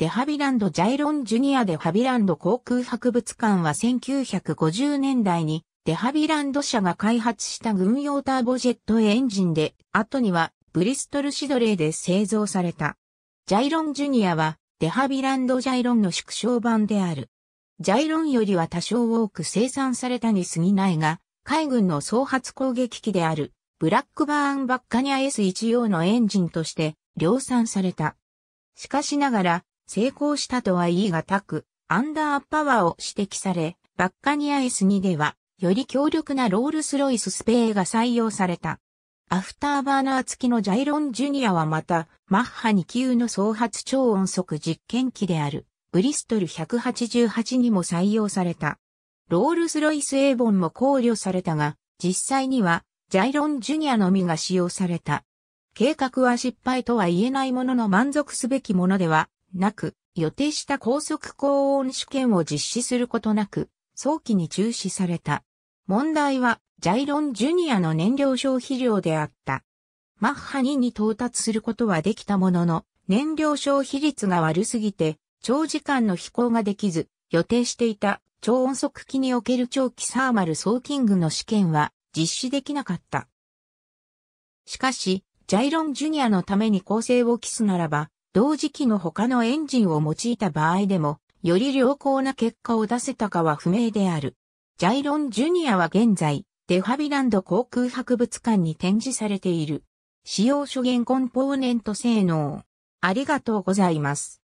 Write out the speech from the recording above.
デハビランド・ジャイロン・ジュニアデハビランド航空博物館は1950年代にデハビランド社が開発した軍用ターボジェットエンジンで、後にはブリストルシドレーで製造された。ジャイロン・ジュニアはデハビランド・ジャイロンの縮小版である。ジャイロンよりは多少多く生産されたに過ぎないが、海軍の総発攻撃機であるブラックバーン・バッカニア S14 のエンジンとして量産された。しかしながら、成功したとは言い難く、アンダーパワーを指摘され、バッカニア S2 では、より強力なロールスロイススペーが採用された。アフターバーナー付きのジャイロンジュニアはまた、マッハ2級の総発超音速実験機である、ブリストル188にも採用された。ロールスロイスエーボンも考慮されたが、実際には、ジャイロンジュニアのみが使用された。計画は失敗とは言えないものの満足すべきものではなく、予定した高速高温試験を実施することなく、早期に中止された。問題は、ジャイロンジュニアの燃料消費量であった。マッハ2に到達することはできたものの、燃料消費率が悪すぎて、長時間の飛行ができず、予定していた超音速機における長期サーマルソーキングの試験は実施できなかった。しかし、ジャイロンジュニアのために構成を期すならば、同時期の他のエンジンを用いた場合でも、より良好な結果を出せたかは不明である。ジャイロン・ジュニアは現在、デファビランド航空博物館に展示されている。使用諸元コンポーネント性能。ありがとうございます。